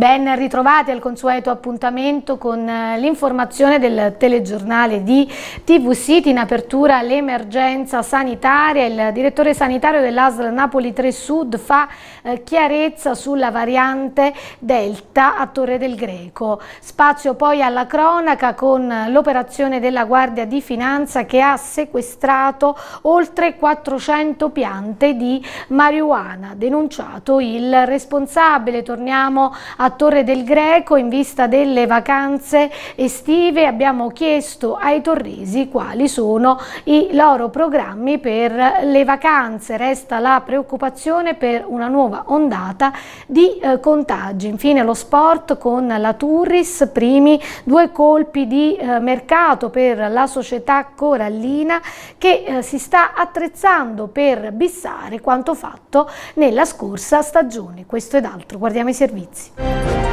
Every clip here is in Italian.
Ben ritrovati al consueto appuntamento con eh, l'informazione del telegiornale di TV City in apertura all'emergenza sanitaria. Il direttore sanitario dell'ASL Napoli 3 Sud fa eh, chiarezza sulla variante Delta a Torre del Greco. Spazio poi alla cronaca con l'operazione della Guardia di Finanza che ha sequestrato oltre 400 piante di marijuana, denunciato il responsabile. Torniamo a Torre del Greco in vista delle vacanze estive abbiamo chiesto ai torresi quali sono i loro programmi per le vacanze. Resta la preoccupazione per una nuova ondata di eh, contagi. Infine lo sport con la Turris, primi due colpi di eh, mercato per la società corallina che eh, si sta attrezzando per bissare quanto fatto nella scorsa stagione. Questo ed altro, guardiamo i servizi. Thank you.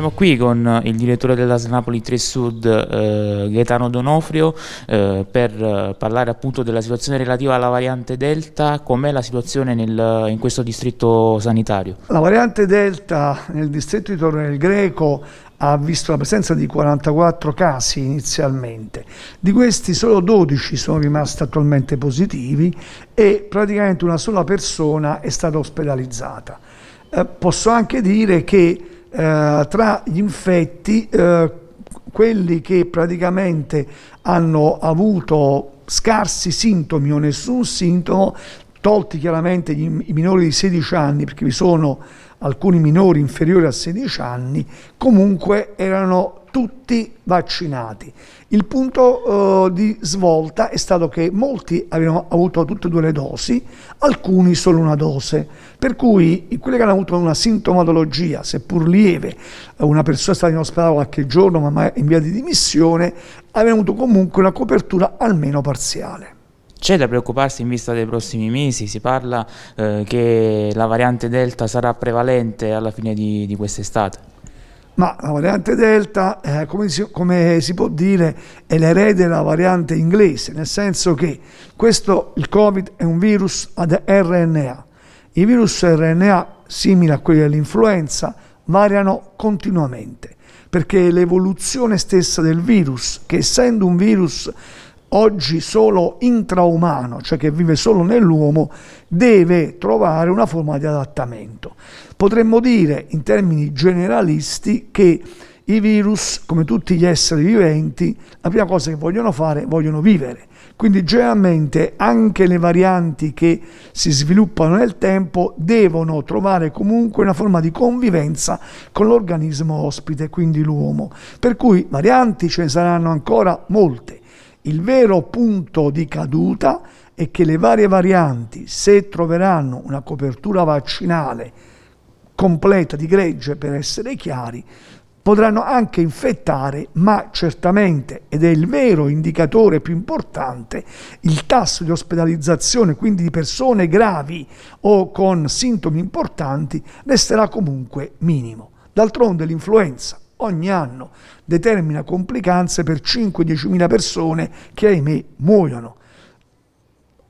Siamo qui con eh, il direttore della Napoli 3 Sud, eh, Gaetano Donofrio, eh, per eh, parlare appunto della situazione relativa alla variante Delta. Com'è la situazione nel, in questo distretto sanitario? La variante Delta nel distretto di Torre del Greco ha visto la presenza di 44 casi inizialmente, di questi solo 12 sono rimasti attualmente positivi e praticamente una sola persona è stata ospedalizzata. Eh, posso anche dire che eh, tra gli infetti eh, quelli che praticamente hanno avuto scarsi sintomi o nessun sintomo, tolti chiaramente gli, i minori di 16 anni, perché vi sono alcuni minori inferiori a 16 anni, comunque erano tutti vaccinati. Il punto eh, di svolta è stato che molti avevano avuto tutte e due le dosi, alcuni solo una dose, per cui quelli che hanno avuto una sintomatologia, seppur lieve, eh, una persona è stata in ospedale qualche giorno ma in via di dimissione, avevano avuto comunque una copertura almeno parziale. C'è da preoccuparsi in vista dei prossimi mesi, si parla eh, che la variante Delta sarà prevalente alla fine di, di quest'estate ma la variante Delta, eh, come, si, come, si, può dire, è l'erede della variante inglese, nel senso che questo, il Covid è un virus ad RNA. I virus RNA, simili a quelli dell'influenza, variano continuamente, perché l'evoluzione stessa del virus, che essendo un virus oggi solo intraumano, cioè che vive solo nell'uomo, deve trovare una forma di adattamento. Potremmo dire in termini generalisti che i virus, come tutti gli esseri viventi, la prima cosa che vogliono fare, vogliono vivere. Quindi generalmente anche le varianti che si sviluppano nel tempo devono trovare comunque una forma di convivenza con l'organismo ospite, quindi l'uomo. Per cui varianti ce ne saranno ancora molte il vero punto di caduta è che le varie varianti, se troveranno una copertura vaccinale completa di gregge, per essere chiari, potranno anche infettare, ma certamente, ed è il vero indicatore più importante, il tasso di ospedalizzazione, quindi di persone gravi o con sintomi importanti, resterà comunque minimo. D'altronde l'influenza ogni anno determina complicanze per 5-10 mila persone che ahimè muoiono.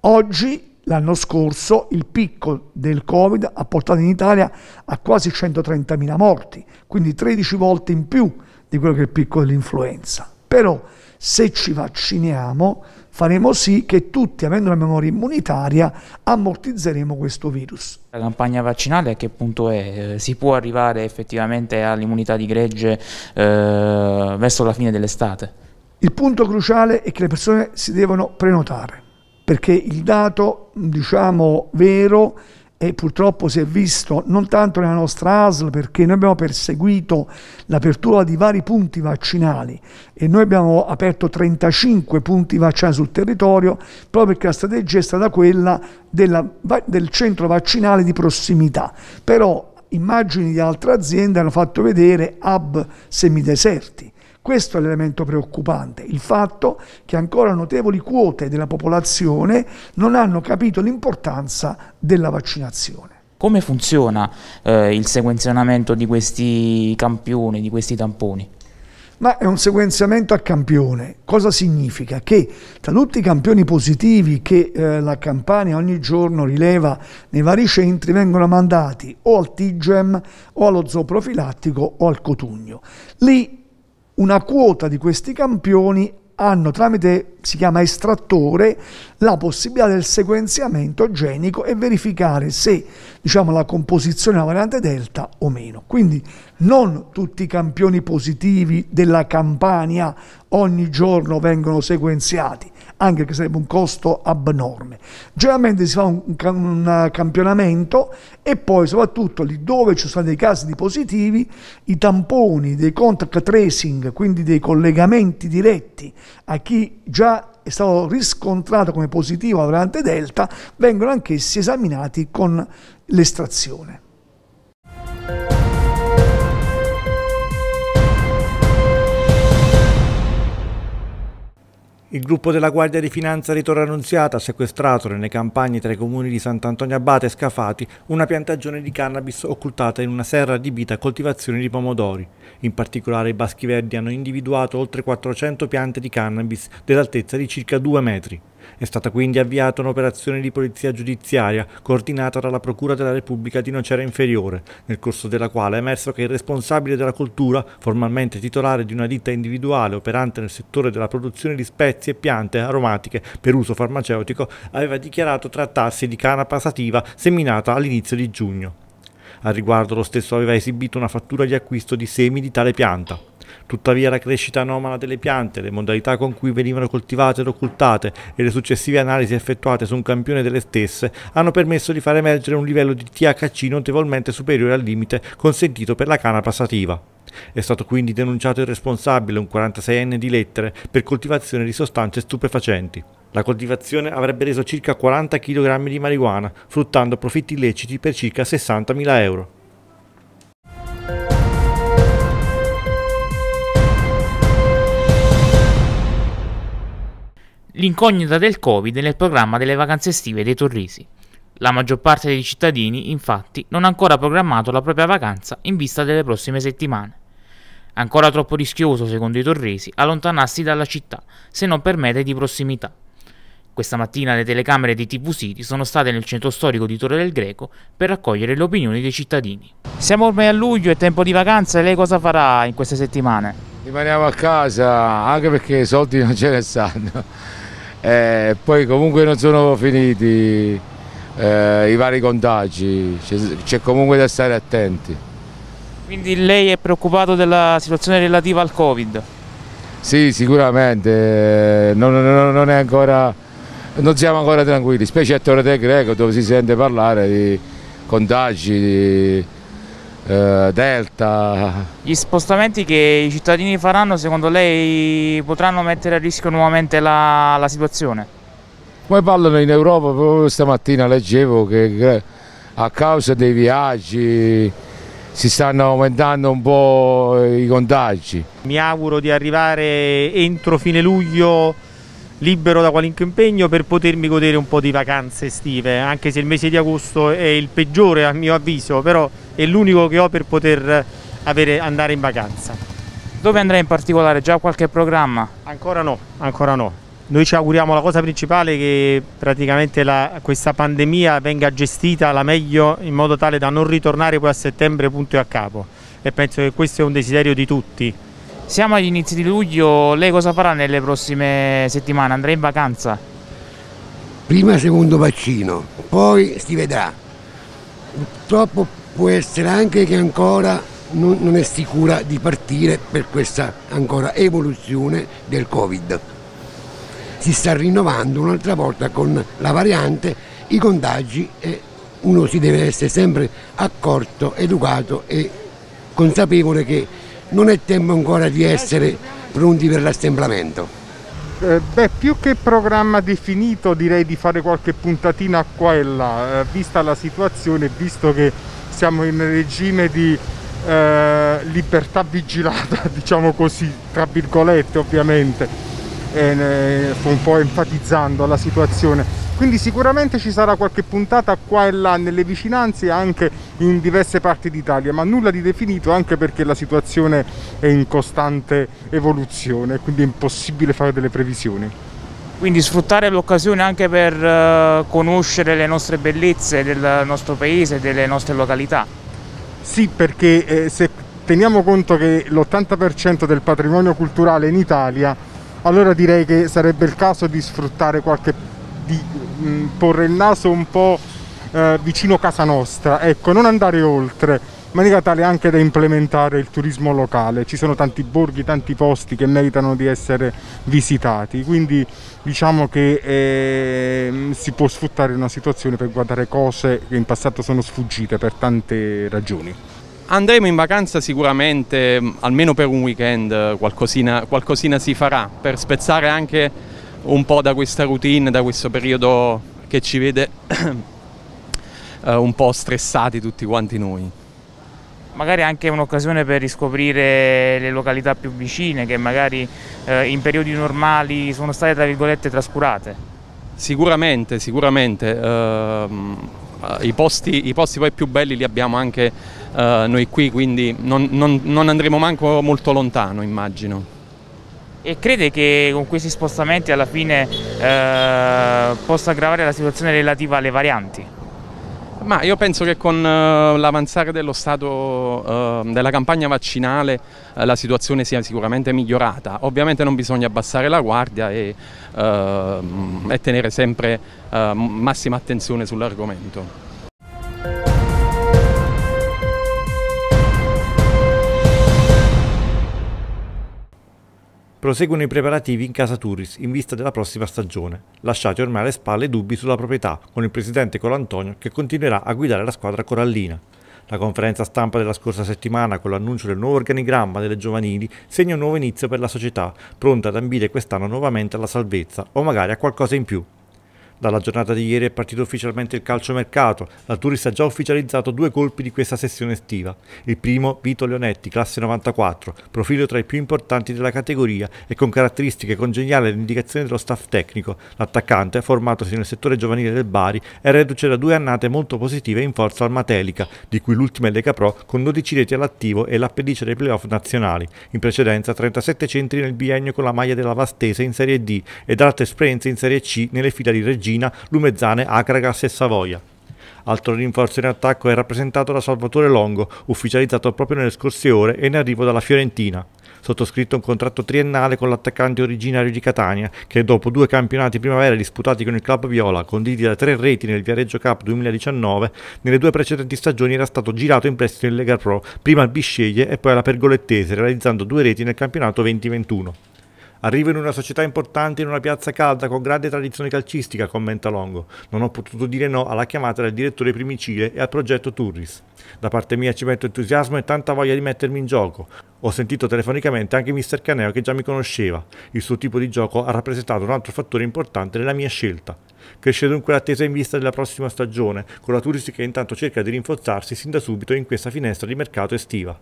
Oggi L'anno scorso il picco del Covid ha portato in Italia a quasi 130.000 morti, quindi 13 volte in più di quello che è il picco dell'influenza. Però se ci vacciniamo faremo sì che tutti, avendo una memoria immunitaria, ammortizzeremo questo virus. La campagna vaccinale a che punto è? Eh, si può arrivare effettivamente all'immunità di gregge eh, verso la fine dell'estate? Il punto cruciale è che le persone si devono prenotare, perché il dato, diciamo, vero e purtroppo si è visto non tanto nella nostra ASL perché noi abbiamo perseguito l'apertura di vari punti vaccinali e noi abbiamo aperto 35 punti vaccinali sul territorio proprio perché la strategia è stata quella della, del centro vaccinale di prossimità però immagini di altre aziende hanno fatto vedere hub semideserti questo è l'elemento preoccupante, il fatto che ancora notevoli quote della popolazione non hanno capito l'importanza della vaccinazione. Come funziona eh, il sequenzionamento di questi campioni, di questi tamponi? ma è un sequenziamento a campione. Cosa significa? Che tra tutti i campioni positivi che eh, la Campania ogni giorno rileva nei vari centri vengono mandati o al TIGEM o allo zooprofilattico o al Cotugno. Lì una quota di questi campioni hanno tramite, si chiama estrattore, la possibilità del sequenziamento genico e verificare se diciamo, la composizione è una variante delta o meno. Quindi non tutti i campioni positivi della Campania ogni giorno vengono sequenziati, anche che sarebbe un costo abnorme. Generalmente si fa un, un campionamento e poi soprattutto lì dove ci sono dei casi di positivi, i tamponi dei contact tracing, quindi dei collegamenti diretti a chi già è stato riscontrato come positivo alla variante Delta, vengono anch'essi esaminati con l'estrazione. Il gruppo della Guardia di Finanza di Torre Annunziata ha sequestrato nelle campagne tra i comuni di Sant'Antonio Abate e Scafati una piantagione di cannabis occultata in una serra adibita a coltivazione di pomodori. In particolare i Baschi Verdi hanno individuato oltre 400 piante di cannabis dell'altezza di circa 2 metri. È stata quindi avviata un'operazione di polizia giudiziaria coordinata dalla Procura della Repubblica di Nocera Inferiore, nel corso della quale è emerso che il responsabile della coltura, formalmente titolare di una ditta individuale operante nel settore della produzione di spezie e piante aromatiche per uso farmaceutico, aveva dichiarato trattarsi di cana passativa seminata all'inizio di giugno. Al riguardo lo stesso aveva esibito una fattura di acquisto di semi di tale pianta. Tuttavia la crescita anomala delle piante, le modalità con cui venivano coltivate ed occultate e le successive analisi effettuate su un campione delle stesse hanno permesso di far emergere un livello di THC notevolmente superiore al limite consentito per la cana passativa. È stato quindi denunciato il responsabile, un 46enne di lettere per coltivazione di sostanze stupefacenti. La coltivazione avrebbe reso circa 40 kg di marijuana, fruttando profitti illeciti per circa 60.000 euro. l'incognita del Covid nel programma delle vacanze estive dei torrisi. La maggior parte dei cittadini, infatti, non ha ancora programmato la propria vacanza in vista delle prossime settimane. Ancora troppo rischioso, secondo i torresi, allontanarsi dalla città, se non per mete di prossimità. Questa mattina le telecamere di TV City sono state nel centro storico di Torre del Greco per raccogliere le opinioni dei cittadini. Siamo ormai a luglio, è tempo di vacanza, e lei cosa farà in queste settimane? Rimaniamo a casa, anche perché i soldi non ce ne stanno eh, poi comunque non sono finiti eh, i vari contagi, c'è comunque da stare attenti. Quindi lei è preoccupato della situazione relativa al Covid? Sì, sicuramente, eh, non, non, non, ancora, non siamo ancora tranquilli, specie a Torre del Greco dove si sente parlare di contagi, di eh, Delta. Gli spostamenti che i cittadini faranno secondo lei potranno mettere a rischio nuovamente la, la situazione? Come parlano in Europa, proprio stamattina leggevo che a causa dei viaggi si stanno aumentando un po' i contagi. Mi auguro di arrivare entro fine luglio libero da qualunque impegno per potermi godere un po' di vacanze estive, anche se il mese di agosto è il peggiore a mio avviso, però è l'unico che ho per poter eh, avere, andare in vacanza. Dove andrai in particolare? Già qualche programma? Ancora no, ancora no. Noi ci auguriamo la cosa principale che praticamente la, questa pandemia venga gestita alla meglio in modo tale da non ritornare poi a settembre punto e a capo e penso che questo è un desiderio di tutti. Siamo agli inizi di luglio, lei cosa farà nelle prossime settimane? Andrà in vacanza? Prima secondo vaccino, poi si vedrà. Purtroppo può essere anche che ancora non, non è sicura di partire per questa ancora evoluzione del Covid. Si sta rinnovando un'altra volta con la variante i contagi e uno si deve essere sempre accorto, educato e consapevole che non è tempo ancora di essere pronti per l'assemblamento. Eh, beh, più che programma definito direi di fare qualche puntatina qua e là, eh, vista la situazione, visto che siamo in regime di eh, libertà vigilata, diciamo così, tra virgolette ovviamente, e, sto un po' enfatizzando la situazione. Quindi sicuramente ci sarà qualche puntata qua e là nelle vicinanze e anche in diverse parti d'Italia, ma nulla di definito anche perché la situazione è in costante evoluzione, quindi è impossibile fare delle previsioni quindi sfruttare l'occasione anche per eh, conoscere le nostre bellezze del nostro paese, delle nostre località. Sì, perché eh, se teniamo conto che l'80% del patrimonio culturale è in Italia, allora direi che sarebbe il caso di sfruttare qualche... di mh, mm, porre il naso un po' eh, vicino casa nostra, ecco, non andare oltre, in maniera tale anche da implementare il turismo locale. Ci sono tanti borghi, tanti posti che meritano di essere visitati, quindi diciamo che eh, si può sfruttare una situazione per guardare cose che in passato sono sfuggite per tante ragioni. Andremo in vacanza sicuramente, almeno per un weekend, eh, qualcosina, qualcosina si farà per spezzare anche un po' da questa routine, da questo periodo che ci vede eh, un po' stressati tutti quanti noi magari anche un'occasione per riscoprire le località più vicine che magari eh, in periodi normali sono state tra virgolette trascurate. Sicuramente, sicuramente. Uh... I posti, I posti, poi più belli li abbiamo anche uh, noi qui, quindi non, non, non, andremo manco molto lontano, immagino. E crede che con questi spostamenti alla fine uh, possa aggravare la situazione relativa alle varianti? Ma io penso che con eh, l'avanzare dello stato eh, della campagna vaccinale eh, la situazione sia sicuramente migliorata. Ovviamente non bisogna abbassare la guardia e, e tenere sempre massima attenzione sull'argomento. proseguono i preparativi in casa Turris in vista della prossima stagione, lasciati ormai alle spalle dubbi sulla proprietà con il presidente Colantonio che continuerà a guidare la squadra corallina. La conferenza stampa della scorsa settimana con l'annuncio del nuovo organigramma delle giovanili segna un nuovo inizio per la società, pronta ad ambire quest'anno nuovamente alla salvezza o magari a qualcosa in più. Dalla giornata di ieri è partito ufficialmente il calciomercato. La Turis ha già ufficializzato due colpi di questa sessione estiva. Il primo, Vito Leonetti, classe 94, profilo tra i più importanti della categoria e con caratteristiche congeniali all'indicazione dello staff tecnico. L'attaccante, formatosi nel settore giovanile del Bari, è reduce da due annate molto positive in forza al Matelica, di cui l'ultima è Lega Pro con 12 reti all'attivo e l'appellice dei playoff nazionali. In precedenza 37 centri nel biennio con la maglia della Vastese in Serie D ed altre esperienze in Serie C nelle fila di Reggio Regina, Lumezzane, Acragas e Savoia. Altro rinforzo in attacco è rappresentato da Salvatore Longo, ufficializzato proprio nelle scorse ore e in arrivo dalla Fiorentina. Sottoscritto un contratto triennale con l'attaccante originario di Catania, che dopo due campionati primavera disputati con il club viola, conditi da tre reti nel Viareggio Cup 2019, nelle due precedenti stagioni era stato girato in prestito in Lega Pro, prima al Bisceglie e poi alla Pergolettese, realizzando due reti nel campionato 2021. Arrivo in una società importante, in una piazza calda, con grande tradizione calcistica, commenta Longo. Non ho potuto dire no alla chiamata del direttore primicile e al progetto Turris. Da parte mia ci metto entusiasmo e tanta voglia di mettermi in gioco. Ho sentito telefonicamente anche Mr. Caneo che già mi conosceva. Il suo tipo di gioco ha rappresentato un altro fattore importante nella mia scelta. Cresce dunque l'attesa in vista della prossima stagione, con la Turris che intanto cerca di rinforzarsi sin da subito in questa finestra di mercato estiva.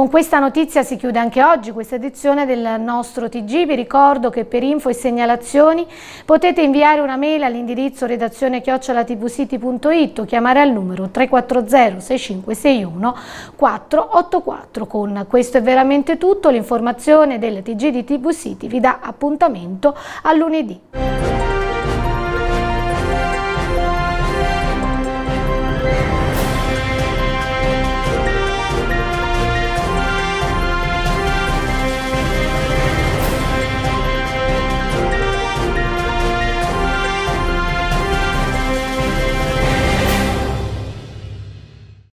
Con questa notizia si chiude anche oggi questa edizione del nostro TG. Vi ricordo che per info e segnalazioni potete inviare una mail all'indirizzo redazione chiocciolatvsiti.it o chiamare al numero 340 6561 484. Con questo è veramente tutto. L'informazione del TG di TV City vi dà appuntamento a lunedì.